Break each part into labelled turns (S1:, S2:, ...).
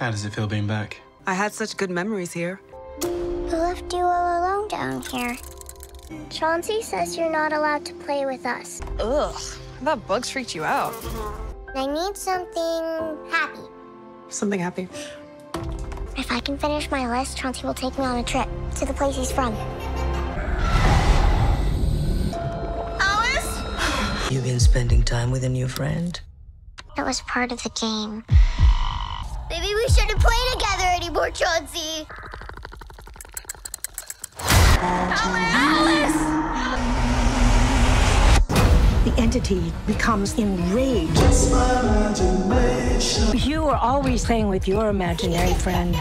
S1: How does it feel being back? I had such good memories here. We left you all alone down here. Chauncey says you're not allowed to play with us. Ugh, I thought bugs freaked you out. I need something happy. Something happy? If I can finish my list, Chauncey will take me on a trip to the place he's from. Alice? You've been spending time with a new friend? That was part of the game. Maybe we shouldn't play together anymore, Chauncey. Alice! Alice! The entity becomes enraged. You are always playing with your imaginary friend.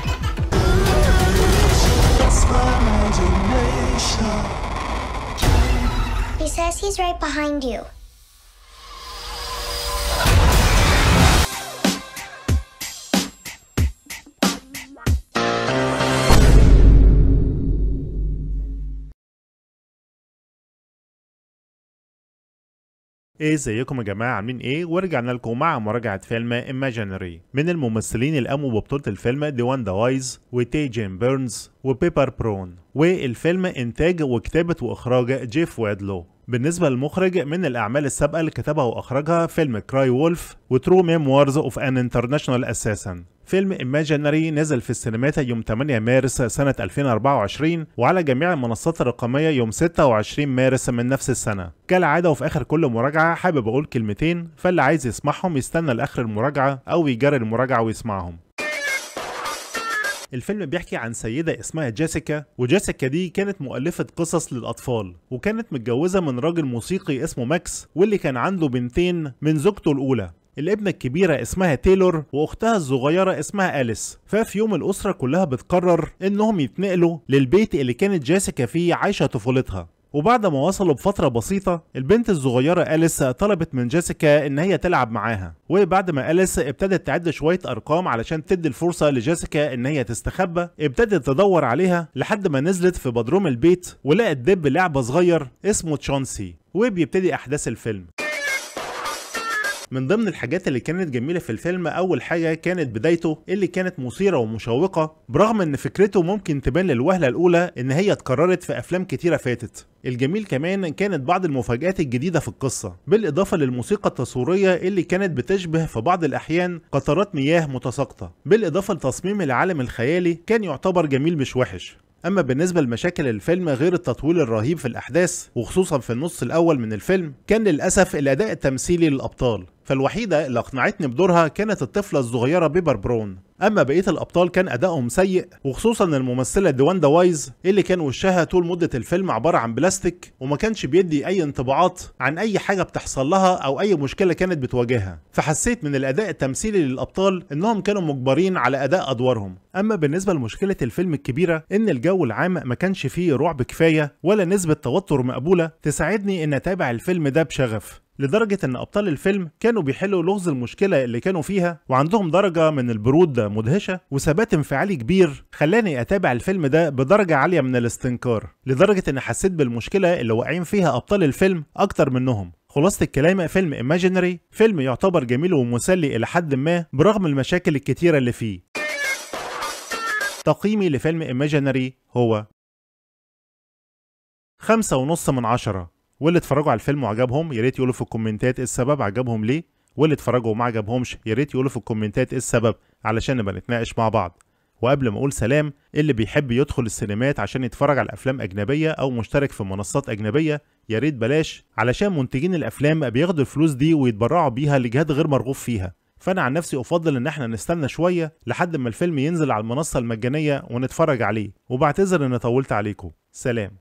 S1: He says he's right behind you. ايه ازيكم يا جماعه عاملين ايه ورجعنا لكم مع مراجعه فيلم ايماجينري من الممثلين اللي قاموا ببطوله الفيلم ديواندا وايز وتي جيم بيرنز وبيبر برون والفيلم انتاج وكتابه واخراج جيف وادلو بالنسبة للمخرج من الأعمال السابقة اللي كتبها وأخرجها فيلم كراي وولف وترو ميموارز أوف أن انترناشونال أساسن فيلم إيماجينري نزل في السينمات يوم 8 مارس سنة 2024 وعلى جميع المنصات الرقمية يوم 26 مارس من نفس السنة كالعادة وفي آخر كل مراجعة حابب أقول كلمتين فاللي عايز يسمعهم يستنى لآخر المراجعة أو يجري المراجعة ويسمعهم الفيلم بيحكي عن سيدة اسمها جيسيكا وجيسيكا دي كانت مؤلفة قصص للأطفال وكانت متجوزة من راجل موسيقي اسمه ماكس واللي كان عنده بنتين من زوجته الأولى الابنة الكبيرة اسمها تايلور واختها الصغيرة اسمها أليس ففي يوم الأسرة كلها بتقرر انهم يتنقلوا للبيت اللي كانت جيسيكا فيه عايشة طفولتها وبعد ما وصلوا بفترة بسيطة البنت الصغيرة أليس طلبت من جيسيكا إن هي تلعب معاها وبعد ما أليس ابتدت تعد شوية أرقام علشان تدي الفرصة لجيسيكا إن هي تستخبى ابتدت تدور عليها لحد ما نزلت في بدروم البيت ولقت دب لعبة صغير اسمه تشونسي وبيبتدي أحداث الفيلم من ضمن الحاجات اللي كانت جميله في الفيلم اول حاجه كانت بدايته اللي كانت مثيره ومشوقه برغم ان فكرته ممكن تبان للوهله الاولى ان هي اتكررت في افلام كتيره فاتت الجميل كمان كانت بعض المفاجآت الجديدة في القصة بالإضافة للموسيقى التصويرية اللي كانت بتشبه في بعض الأحيان قطرات مياه متساقطة بالإضافة لتصميم العالم الخيالي كان يعتبر جميل مش وحش اما بالنسبه لمشاكل الفيلم غير التطويل الرهيب في الاحداث وخصوصا في النص الاول من الفيلم كان للاسف الاداء التمثيلي للابطال فالوحيدة اللي اقنعتني بدورها كانت الطفلة الصغيرة بيبر برون اما بقيه الابطال كان ادائهم سيء وخصوصا الممثله دواندا وايز اللي كان وشها طول مده الفيلم عباره عن بلاستيك وما كانش بيدي اي انطباعات عن اي حاجه بتحصل لها او اي مشكله كانت بتواجهها فحسيت من الاداء التمثيلي للابطال انهم كانوا مجبرين على اداء ادوارهم اما بالنسبه لمشكله الفيلم الكبيره ان الجو العام ما كانش فيه رعب كفايه ولا نسبه توتر مقبوله تساعدني ان اتابع الفيلم ده بشغف لدرجة ان ابطال الفيلم كانوا بيحلوا لغز المشكلة اللي كانوا فيها وعندهم درجة من البرود مدهشة وثبات انفعالي كبير خلاني اتابع الفيلم ده بدرجة عالية من الاستنكار لدرجة ان حسيت بالمشكلة اللي واقعين فيها ابطال الفيلم اكتر منهم خلاصة الكلام فيلم ايماجينري فيلم يعتبر جميل ومسلي الى حد ما برغم المشاكل الكتيرة اللي فيه تقييمي لفيلم ايماجينري هو خمسة ونص من عشرة واللي اتفرجوا على الفيلم وعجبهم يا ريت يقولوا في الكومنتات ايه السبب عجبهم ليه واللي اتفرجوا وما عجبهمش يا ريت يقولوا في الكومنتات ايه السبب علشان نبقى نتناقش مع بعض وقبل ما اقول سلام اللي بيحب يدخل السينمات عشان يتفرج على افلام اجنبيه او مشترك في منصات اجنبيه يا ريت بلاش علشان منتجين الافلام بياخدوا الفلوس دي ويتبرعوا بيها لجهات غير مرغوب فيها فانا عن نفسي افضل ان احنا نستنى شويه لحد ما الفيلم ينزل على المنصه المجانيه ونتفرج عليه وبعتذر ان طولت عليكم سلام